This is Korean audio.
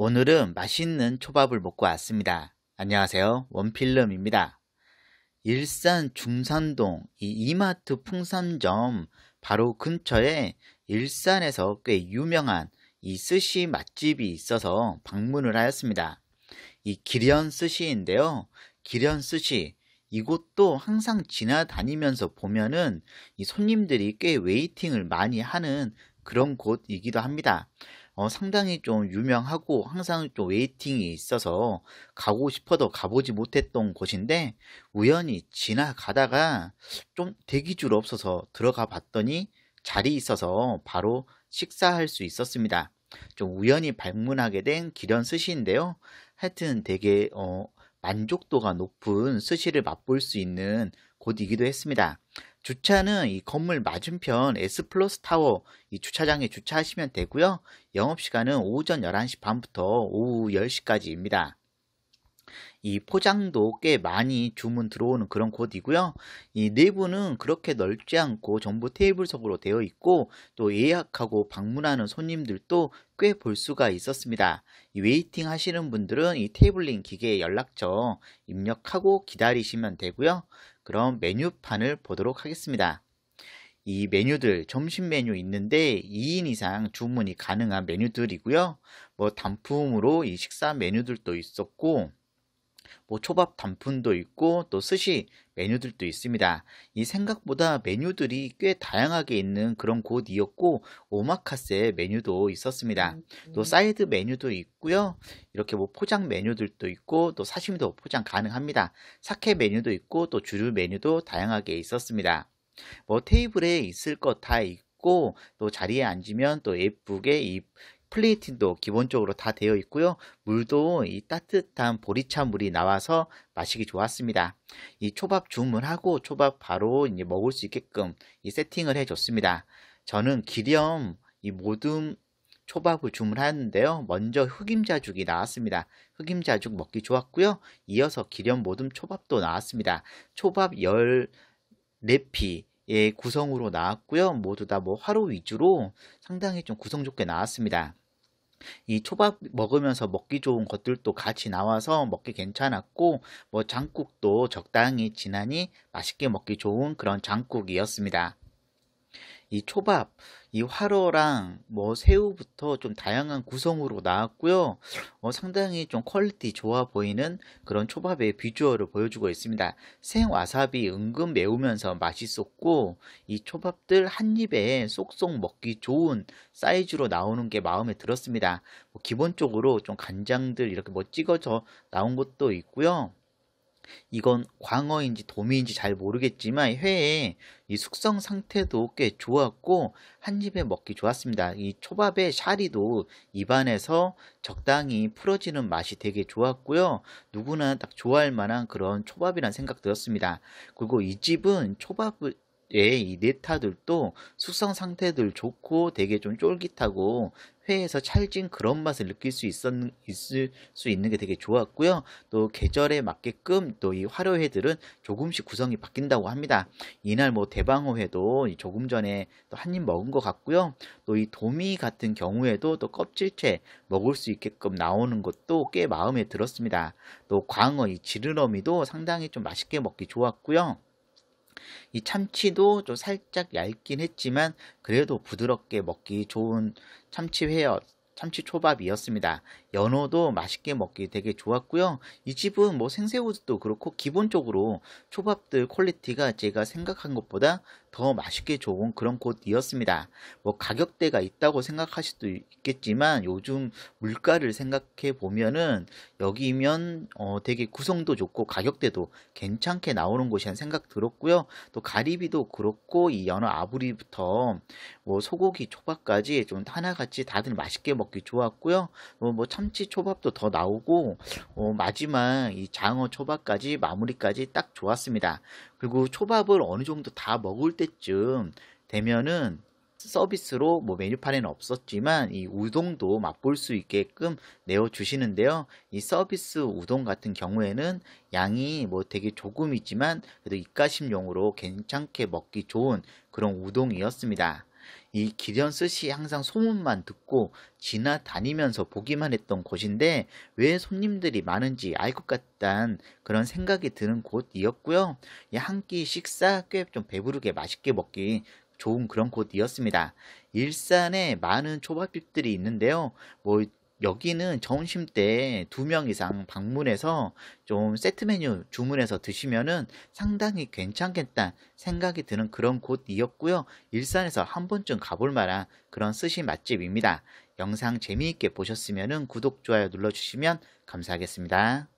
오늘은 맛있는 초밥을 먹고 왔습니다. 안녕하세요. 원필름입니다. 일산 중산동 이 이마트 풍산점 바로 근처에 일산에서 꽤 유명한 이 스시 맛집이 있어서 방문을 하였습니다. 이 기련 스시인데요. 기련 스시 이곳도 항상 지나다니면서 보면은 이 손님들이 꽤 웨이팅을 많이 하는 그런 곳이기도 합니다. 어, 상당히 좀 유명하고 항상 좀 웨이팅이 있어서 가고 싶어도 가보지 못했던 곳인데 우연히 지나가다가 좀 대기줄 없어서 들어가 봤더니 자리 있어서 바로 식사할 수 있었습니다. 좀 우연히 방문하게 된 기련 스시인데요. 하여튼 되게 어, 만족도가 높은 스시를 맛볼 수 있는 곳이기도 했습니다. 주차는 이 건물 맞은편 S 플러스 타워 이 주차장에 주차하시면 되고요. 영업시간은 오전 11시 반부터 오후 10시까지입니다. 이 포장도 꽤 많이 주문 들어오는 그런 곳이고요. 이 내부는 그렇게 넓지 않고 전부 테이블석으로 되어 있고 또 예약하고 방문하는 손님들도 꽤 볼 수가 있었습니다. 이 웨이팅 하시는 분들은 이 테이블링 기계에 연락처 입력하고 기다리시면 되고요. 그럼 메뉴판을 보도록 하겠습니다. 이 메뉴들 점심 메뉴 있는데 2인 이상 주문이 가능한 메뉴들이고요. 뭐 단품으로 이 식사 메뉴들도 있었고 뭐 초밥 단품도 있고 또 스시 메뉴들도 있습니다. 이 생각보다 메뉴들이 꽤 다양하게 있는 그런 곳이었고 오마카세 메뉴도 있었습니다. 음, 네. 또 사이드 메뉴도 있고요. 이렇게 뭐 포장 메뉴들도 있고 또사시미도 포장 가능합니다. 사케 메뉴도 있고 또 주류 메뉴도 다양하게 있었습니다. 뭐 테이블에 있을 것 다 있고 또 자리에 앉으면 또 예쁘게 이 플레이팅도 기본적으로 다 되어 있고요. 물도 이 따뜻한 보리차 물이 나와서 마시기 좋았습니다. 이 초밥 주문하고 초밥 바로 이제 먹을 수 있게끔 이 세팅을 해줬습니다. 저는 기렴 이모듬 초밥을 주문하는데요. 먼저 흑임자죽이 나왔습니다. 흑임자죽 먹기 좋았고요. 이어서 기렴 모듬 초밥도 나왔습니다. 초밥 1 4피 예, 구성으로 나왔고요. 모두 다 뭐 화로 위주로 상당히 좀 구성 좋게 나왔습니다. 이 초밥 먹으면서 먹기 좋은 것들도 같이 나와서 먹기 괜찮았고 뭐 장국도 적당히 진하니 맛있게 먹기 좋은 그런 장국이었습니다. 이 초밥, 이 화로랑 뭐 새우부터 좀 다양한 구성으로 나왔고요. 어, 상당히 좀 퀄리티 좋아 보이는 그런 초밥의 비주얼을 보여주고 있습니다. 생와사비 은근 매우면서 맛있었고 이 초밥들 한 입에 쏙쏙 먹기 좋은 사이즈로 나오는 게 마음에 들었습니다. 뭐 기본적으로 좀 간장들 이렇게 뭐 찍어져 나온 것도 있고요. 이건 광어인지 도미인지 잘 모르겠지만 회의 이 숙성 상태도 꽤 좋았고 한 입에 먹기 좋았습니다. 이 초밥의 샤리도 입안에서 적당히 풀어지는 맛이 되게 좋았고요. 누구나 딱 좋아할 만한 그런 초밥이란 생각 들었습니다. 그리고 이 집은 초밥을 예, 이 네타들도 숙성 상태들 좋고 되게 좀 쫄깃하고 회에서 찰진 그런 맛을 느낄 수 있었, 있을 수 있는 게 되게 좋았고요. 또 계절에 맞게끔 또이 화려회들은 조금씩 구성이 바뀐다고 합니다. 이날 뭐 대방어회도 조금 전에 또한입 먹은 것 같고요. 또 이 도미 같은 경우에도 또 껍질째 먹을 수 있게끔 나오는 것도 꽤 마음에 들었습니다. 또 광어 이지르러미도 상당히 좀 맛있게 먹기 좋았고요. 이 참치도 좀 살짝 얇긴 했지만 그래도 부드럽게 먹기 좋은 참치회였 참치 초밥이었습니다. 연어도 맛있게 먹기 되게 좋았고요. 이 집은 뭐 생새우도 그렇고 기본적으로 초밥들 퀄리티가 제가 생각한 것보다 더 맛있게 좋은 그런 곳이었습니다. 뭐 가격대가 있다고 생각하실 수도 있겠지만 요즘 물가를 생각해 보면은 여기면 어 되게 구성도 좋고 가격대도 괜찮게 나오는 곳이란 생각 들었고요. 또 가리비도 그렇고 이 연어 아부리부터 뭐 소고기 초밥까지 좀 하나같이 다들 맛있게 먹기 좋았고요. 어, 뭐 참. 참치 초밥도 더 나오고 어, 마지막 이 장어 초밥까지 마무리까지 딱 좋았습니다. 그리고 초밥을 어느 정도 다 먹을 때쯤 되면은 서비스로 뭐 메뉴판에는 없었지만 이 우동도 맛볼 수 있게끔 내어 주시는데요. 이 서비스 우동 같은 경우에는 양이 뭐 되게 조금있지만 그래도 입가심용으로 괜찮게 먹기 좋은 그런 우동이었습니다. 이 기련스 씨 항상 소문만 듣고 지나다니면서 보기만 했던 곳인데 왜 손님들이 많은지 알 것같다는 그런 생각이 드는 곳이었고요. 한 끼 식사 꽤 좀 배부르게 맛있게 먹기 좋은 그런 곳이었습니다. 일산에 많은 초밥집들이 있는데요. 뭐 여기는 점심 때 두 명 이상 방문해서 좀 세트 메뉴 주문해서 드시면은 상당히 괜찮겠다 생각이 드는 그런 곳이었고요. 일산에서 한 번쯤 가볼 만한 그런 스시 맛집입니다. 영상 재미있게 보셨으면 구독, 좋아요 눌러주시면 감사하겠습니다.